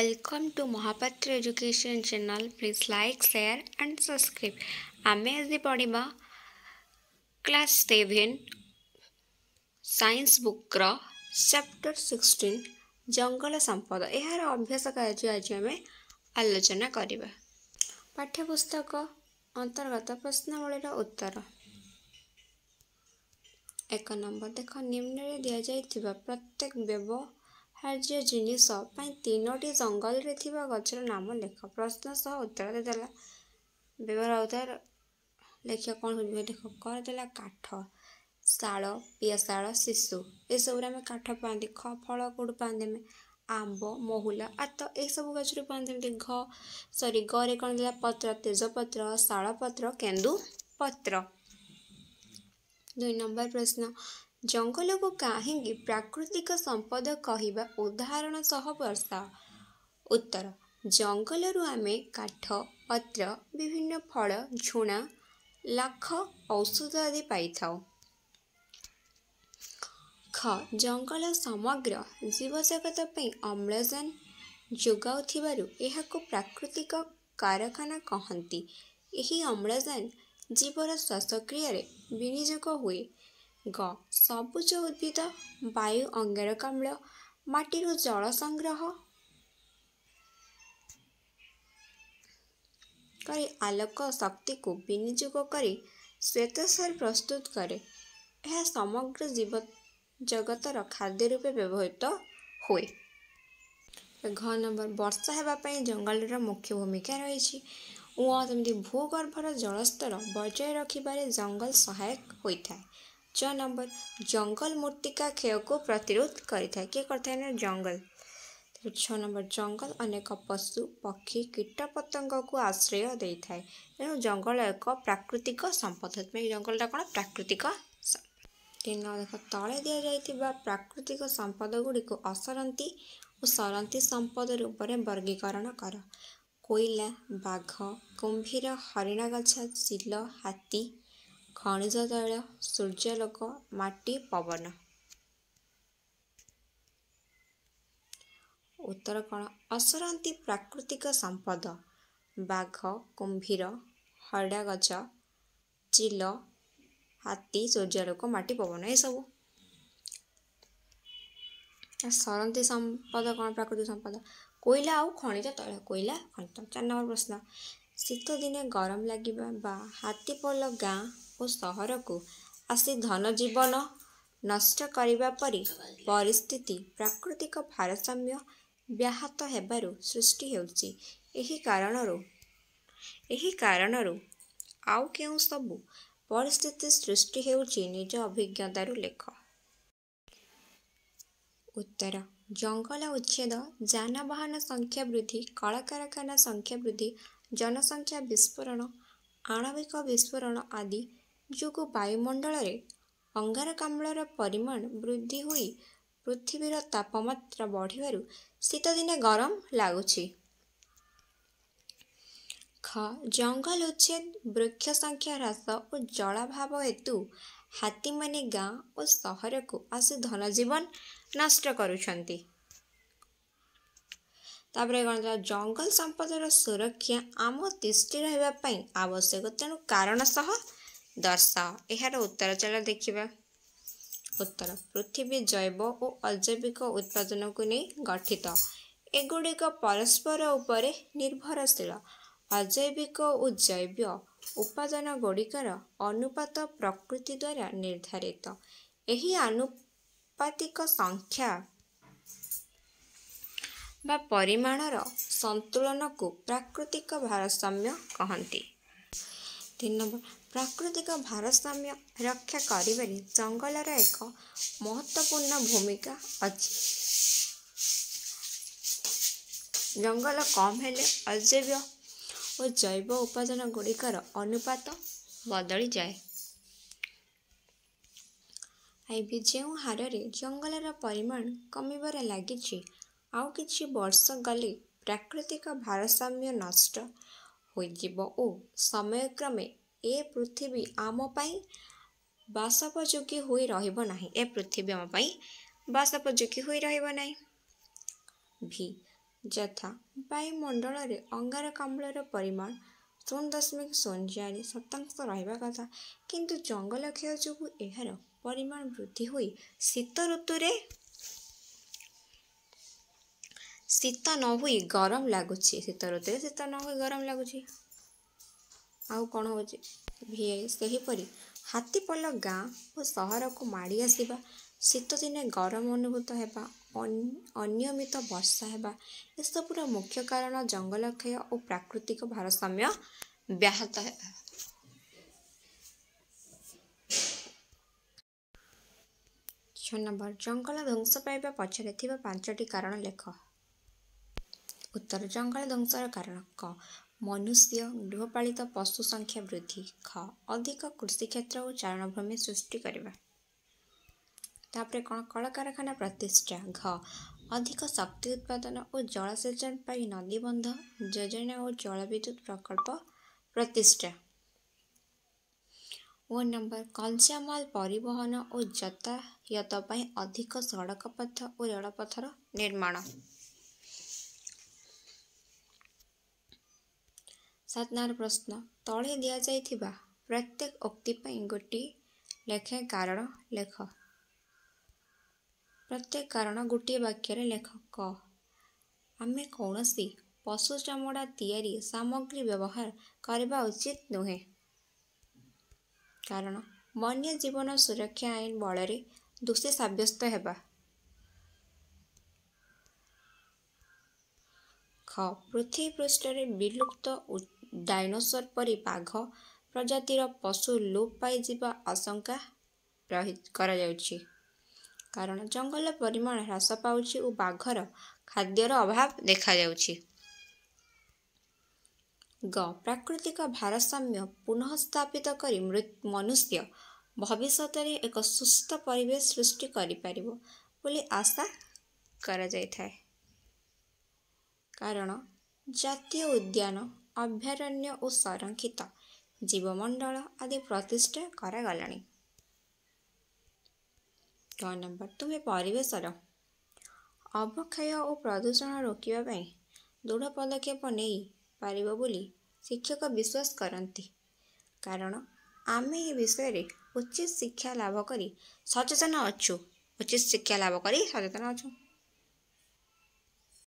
welcome to Mohapatra Education channel. Please like, share and subscribe. ଆମେ ଆଜି ପଢ଼ିବା class seven science ବୁକ୍ର chapter sixteen ଜଙ୍ଗଲ ସମ୍ପଦ ଏହାର ଅଭ୍ୟାସ କାର୍ଯ୍ୟ ଆଜି ଆମେ ଆଲୋଚନା କରିବା ପାଠ୍ୟପୁସ୍ତକ ଅନ୍ତର୍ଗତ ପ୍ରଶ୍ନାବଳୀର ଉତ୍ତର ଏକ ନମ୍ବର ଦେଖ ନିମ୍ନରେ ଦିଆଯାଇଥିବା ପ୍ରତ୍ୟେକ ବ୍ୟବ ହାର୍ଯ୍ୟ ଜିନିଷ ପାଇଁ ତିନୋଟି ଜଙ୍ଗଲରେ ଥିବା ଗଛର ନାମ ଲେଖ ପ୍ରଶ୍ନ ସହ ଉତ୍ତର ଦେଇଦେଲା ବ୍ୟବହାର ହେଉଥିବା ଲେଖିବା କ'ଣ ଖୋଜିବା ଲେଖ କରିଦେଲା କାଠ ଶାଳ ପିଆଶାଳ ଶିଶୁ ଏସବୁରେ ଆମେ କାଠ ପାଆନ୍ତି ଖ ଫଳ କେଉଁଠୁ ପାଆନ୍ତି ଆମେ ଆମ୍ବ ମହୁଲା ଆତ ଏସବୁ ଗଛରୁ ପାଆନ୍ତି ଯେମିତି ଘ ସରି ଗରେ କ'ଣ ଦେଲା ପତ୍ର ତେଜପତ୍ର ଶାଳପତ୍ର କେନ୍ଦୁ ପତ୍ର ଦୁଇ ନମ୍ବର ପ୍ରଶ୍ନ ଜଙ୍ଗଲକୁ କାହିଁକି ପ୍ରାକୃତିକ ସମ୍ପଦ କହିବା ଉଦାହରଣ ସହ ବର୍ଷା ଉତ୍ତର ଜଙ୍ଗଲରୁ ଆମେ କାଠ ପତ୍ର ବିଭିନ୍ନ ଫଳ ଝୁଣା ଲାଖ ଔଷଧ ଆଦି ପାଇଥାଉ ଖ ଜଙ୍ଗଲ ସମଗ୍ର ଜୀବଜଗତ ପାଇଁ ଅମ୍ଳଜାନ ଯୋଗାଉଥିବାରୁ ଏହାକୁ ପ୍ରାକୃତିକ କାରଖାନା କହନ୍ତି ଏହି ଅମ୍ଳଜାନ ଜୀବର ଶ୍ୱାସକ୍ରିୟାରେ ବିନିଯୋଗ ହୁଏ ଗ ସବୁଜ ଉଦ୍ଭିଦ ବାୟୁ ଅଙ୍ଗାରକାମ୍ଳ ମାଟିରୁ ଜଳ ସଂଗ୍ରହ କରି ଆଲୋକ ଶକ୍ତିକୁ ବିନିଯୋଗ କରି ଶ୍ୱେତସାର ପ୍ରସ୍ତୁତ କରେ ଏହା ସମଗ୍ର ଜୀବ ଜଗତର ଖାଦ୍ୟ ରୂପେ ବ୍ୟବହୃତ ହୁଏ ଘ ନମ୍ବର ବର୍ଷା ହେବା ପାଇଁ ଜଙ୍ଗଲର ମୁଖ୍ୟ ଭୂମିକା ରହିଛି ଓ ଯେମିତି ଭୂଗର୍ଭର ଜଳସ୍ତର ବଜାୟ ରଖିବାରେ ଜଙ୍ଗଲ ସହାୟକ ହୋଇଥାଏ ଛଅ ନମ୍ବର ଜଙ୍ଗଲ ମୂର୍ତ୍ତିକା କ୍ଷୟକୁ ପ୍ରତିରୋଧ କରିଥାଏ କିଏ କରିଥାଏ ନା ଜଙ୍ଗଲ ଛଅ ନମ୍ବର ଜଙ୍ଗଲ ଅନେକ ପଶୁ ପକ୍ଷୀ କୀଟପତଙ୍ଗକୁ ଆଶ୍ରୟ ଦେଇଥାଏ ତେଣୁ ଜଙ୍ଗଲ ଏକ ପ୍ରାକୃତିକ ସମ୍ପଦ ସେଥିପାଇଁ ଜଙ୍ଗଲଟା କ'ଣ ପ୍ରାକୃତିକ ତିନି ନମ୍ବର ଦେଖ ତଳେ ଦିଆଯାଇଥିବା ପ୍ରାକୃତିକ ସମ୍ପଦ ଗୁଡ଼ିକୁ ଅସରନ୍ତି ଓ ସରନ୍ତି ସମ୍ପଦ ରୂପରେ ବର୍ଗୀକରଣ କର କୋଇଲା ବାଘ କୁମ୍ଭୀର ହରିଣ ଗଛ ଶିଲ ହାତୀ ଖଣିଜ ତୈଳ ସୂର୍ଯ୍ୟଲୋକ ମାଟି ପବନ ଉତ୍ତର କଣ ଅସରାନ୍ତି ପ୍ରାକୃତିକ ସମ୍ପଦ ବାଘ କୁମ୍ଭୀର ହଡ଼ା ଗଛ ଚିଲ ହାତୀ ସୂର୍ଯ୍ୟଲୋକ ମାଟି ପବନ ଏସବୁ ସରନ୍ତି ସମ୍ପଦ କ'ଣ ପ୍ରାକୃତିକ ସମ୍ପଦ କୋଇଲା ଆଉ ଖଣିଜ ତୈଳ କୋଇଲା ଖଣିଜ ଚାରି ନମ୍ବର ପ୍ରଶ୍ନ ଶୀତ ଦିନେ ଗରମ ଲାଗିବା ବା ହାତୀପଲ ଗାଁ ଓ ସହରକୁ ଆସି ଧନ ଜୀବନ ନଷ୍ଟ କରିବା ପରି ପରିସ୍ଥିତି ପ୍ରାକୃତିକ ଭାରସାମ୍ୟ ବ୍ୟାହତ ହେବାରୁ ସୃଷ୍ଟି ହେଉଛି ଏହି କାରଣରୁ ଏହି କାରଣରୁ ଆଉ କେଉଁ ସବୁ ପରିସ୍ଥିତି ସୃଷ୍ଟି ହେଉଛି ନିଜ ଅଭିଜ୍ଞତାରୁ ଲେଖ ଉତ୍ତର ଜଙ୍ଗଲ ଉଚ୍ଛେଦ ଯାନବାହନ ସଂଖ୍ୟା ବୃଦ୍ଧି କଳକାରଖାନା ସଂଖ୍ୟା ବୃଦ୍ଧି ଜନସଂଖ୍ୟା ବିସ୍ଫୋରଣ ଆଣବିକ ବିସ୍ଫୋରଣ ଆଦି ଯୋଗୁଁ ବାୟୁମଣ୍ଡଳରେ ଅଙ୍ଗାରକାମ୍ଳର ପରିମାଣ ବୃଦ୍ଧି ହୋଇ ପୃଥିବୀର ତାପମାତ୍ରା ବଢ଼ିବାରୁ ଶୀତଦିନେ ଗରମ ଲାଗୁଛି ଖ ଜଙ୍ଗଲ ଉଚ୍ଛେଦ ବୃକ୍ଷ ସଂଖ୍ୟା ହ୍ରାସ ଓ ଜଳାଭାବ ହେତୁ ହାତୀମାନେ ଗାଁ ଓ ସହରକୁ ଆସି ଧନଜୀବନ ନଷ୍ଟ କରୁଛନ୍ତି ତାପରେ କ'ଣ ଜଙ୍ଗଲ ସମ୍ପଦର ସୁରକ୍ଷା ଆମ ଦୃଷ୍ଟି ରହିବା ପାଇଁ ଆବଶ୍ୟକ ତେଣୁ କାରଣ ସହ ଦର୍ଶାଅ ଏହାର ଉତ୍ତର ଚାଲ ଦେଖିବା ଉତ୍ତର ପୃଥିବୀ ଜୈବ ଓ ଅଜୈବିକ ଉତ୍ପାଦନକୁ ନେଇ ଗଠିତ ଏଗୁଡ଼ିକ ପରସ୍ପର ଉପରେ ନିର୍ଭରଶୀଳ ଅଜୈବିକ ଓ ଜୈବ ଉପାଦାନ ଗୁଡ଼ିକର ଅନୁପାତ ପ୍ରକୃତି ଦ୍ୱାରା ନିର୍ଦ୍ଧାରିତ ଏହି ଆନୁପାତିକ ସଂଖ୍ୟା ବା ପରିମାଣର ସନ୍ତୁଳନକୁ ପ୍ରାକୃତିକ ଭାରସାମ୍ୟ କହନ୍ତି ତିନି ନମ୍ବର ପ୍ରାକୃତିକ ଭାରସାମ୍ୟ ରକ୍ଷା କରିବାରେ ଜଙ୍ଗଲର ଏକ ମହତ୍ତ୍ୱପୂର୍ଣ୍ଣ ଭୂମିକା ଅଛି ଜଙ୍ଗଲ କମ୍ ହେଲେ ଅଜୈବ ଓ ଜୈବ ଉପାଦାନ ଗୁଡ଼ିକର ଅନୁପାତ ବଦଳିଯାଏ ଏବେ ଯେଉଁ ହାରରେ ଜଙ୍ଗଲର ପରିମାଣ କମିବାରେ ଲାଗିଛି ଆଉ କିଛି ବର୍ଷ ଗଲେ ପ୍ରାକୃତିକ ଭାରସାମ୍ୟ ନଷ୍ଟ ହୋଇଯିବ ଓ ସମୟକ୍ରମେ ଏ ପୃଥିବୀ ଆମ ପାଇଁ ବାସପଯୋଗୀ ହୋଇ ରହିବ ନାହିଁ ଏ ପୃଥିବୀ ଆମ ପାଇଁ ବାସପଯୋଗୀ ହୋଇ ରହିବ ନାହିଁ ଭି ଯଥା ବାୟୁମଣ୍ଡଳରେ ଅଙ୍ଗାରକାମ୍ଳର ପରିମାଣ ଶୂନ ଦଶମିକ ଶୂନ ଚାରି ଶତାଂଶ ରହିବା କଥା କିନ୍ତୁ ଜଙ୍ଗଲ କ୍ଷୟ ଯୋଗୁଁ ଏହାର ପରିମାଣ ବୃଦ୍ଧି ହୋଇ ଶୀତ ଋତୁରେ ଶୀତ ନ ହୋଇ ଗରମ ଲାଗୁଛି ଶୀତ ଋତୁରେ ଶୀତ ନ ହୋଇ ଗରମ ଲାଗୁଛି ଆଉ କ'ଣ ହେଉଛି ଭି ସେହିପରି ହାତୀପଲ ଗାଁ ଓ ସହରକୁ ମାଡ଼ି ଆସିବା ଶୀତଦିନେ ଗରମ ଅନୁଭୂତ ହେବା ଅନିୟମିତ ବର୍ଷା ହେବା ଏସବୁର ମୁଖ୍ୟ କାରଣ ଜଙ୍ଗଲକ୍ଷୟ ଓ ପ୍ରାକୃତିକ ଭାରସାମ୍ୟ ବ୍ୟାହତ ହେବା ଛଅ ନମ୍ବର ଜଙ୍ଗଲ ଧ୍ୱଂସ ପାଇବା ପଛରେ ଥିବା ପାଞ୍ଚଟି କାରଣ ଲେଖ ଉତ୍ତର ଜଙ୍ଗଲ ଧ୍ୱଂସର କାରଣ କ ମନୁଷ୍ୟ ଗୃହପାଳିତ ପଶୁ ସଂଖ୍ୟା ବୃଦ୍ଧି ଖ ଅଧିକ କୃଷି କ୍ଷେତ୍ର ଓ ଚାରଣଭୂମି ସୃଷ୍ଟି କରିବା ତାପରେ କ'ଣ କଳକାରଖାନା ପ୍ରତିଷ୍ଠା ଘ ଅଧିକ ଶକ୍ତି ଉତ୍ପାଦନ ଓ ଜଳସେଚନ ପାଇଁ ନଦୀବନ୍ଧ ଯୋଜନା ଓ ଜଳ ଜଳବିଦ୍ୟୁତ ପ୍ରକଳ୍ପ ପ୍ରତିଷ୍ଠା ଓ ନମ୍ବର କଞ୍ଚାମାଲ ପରିବହନ ଓ ଯାତାୟତ ପାଇଁ ଅଧିକ ସଡ଼କ ପଥ ଓ ରେଳପଥର ନିର୍ମାଣ ସାତ ନମ୍ବର ପ୍ରଶ୍ନ ତଳେ ଦିଆଯାଇଥିବା ପ୍ରତ୍ୟେକ ଉକ୍ତି ପାଇଁ ଗୋଟିଏ ଲେଖେ କାରଣ ଲେଖ ପ୍ରତ୍ୟେକ କାରଣ ଗୋଟିଏ ବାକ୍ୟରେ ଲେଖ କ ଆମେ କୌଣସି ପଶୁ ଚମଡ଼ା ତିଆରି ସାମଗ୍ରୀ ବ୍ୟବହାର କରିବା ଉଚିତ ନୁହେଁ କାରଣ ବନ୍ୟଜୀବନ ସୁରକ୍ଷା ଆଇନ ବଳରେ ଦୋଷୀ ସାବ୍ୟସ୍ତ ହେବା ଖ ପୃଥିବୀ ପୃଷ୍ଠରେ ବିଲୁପ୍ତ ଉଚ୍ଚ ଡାଇନୋସର ପରି ବାଘ ପ୍ରଜାତିର ପଶୁ ଲୋପ ପାଇଯିବା ଆଶଙ୍କା ରହି କରାଯାଉଛି କାରଣ ଜଙ୍ଗଲ ପରିମାଣ ହ୍ରାସ ପାଉଛି ଓ ବାଘର ଖାଦ୍ୟର ଅଭାବ ଦେଖାଯାଉଛି ଗ ପ୍ରାକୃତିକ ଭାରସାମ୍ୟ ପୁନଃ ସ୍ଥାପିତ କରି ମନୁଷ୍ୟ ଭବିଷ୍ୟତରେ ଏକ ସୁସ୍ଥ ପରିବେଶ ସୃଷ୍ଟି କରିପାରିବ ବୋଲି ଆଶା କରାଯାଇଥାଏ କାରଣ ଜାତୀୟ ଉଦ୍ୟାନ ଅଭୟାରଣ୍ୟ ଓ ସଂରକ୍ଷିତ ଜୀବମଣ୍ଡଳ ଆଦି ପ୍ରତିଷ୍ଠା କରାଗଲାଣି ଛଅ ନମ୍ବର ତୁମେ ପରିବେଶର ଅବକ୍ଷୟ ଓ ପ୍ରଦୂଷଣ ରୋକିବା ପାଇଁ ଦୃଢ଼ ପଦକ୍ଷେପ ନେଇପାରିବ ବୋଲି ଶିକ୍ଷକ ବିଶ୍ୱାସ କରନ୍ତି କାରଣ ଆମେ ଏ ବିଷୟରେ ଉଚିତ ଶିକ୍ଷା ଲାଭ କରି ସଚେତନ ଅଛୁ ଉଚିତ ଶିକ୍ଷା ଲାଭ କରି ସଚେତନ ଅଛୁ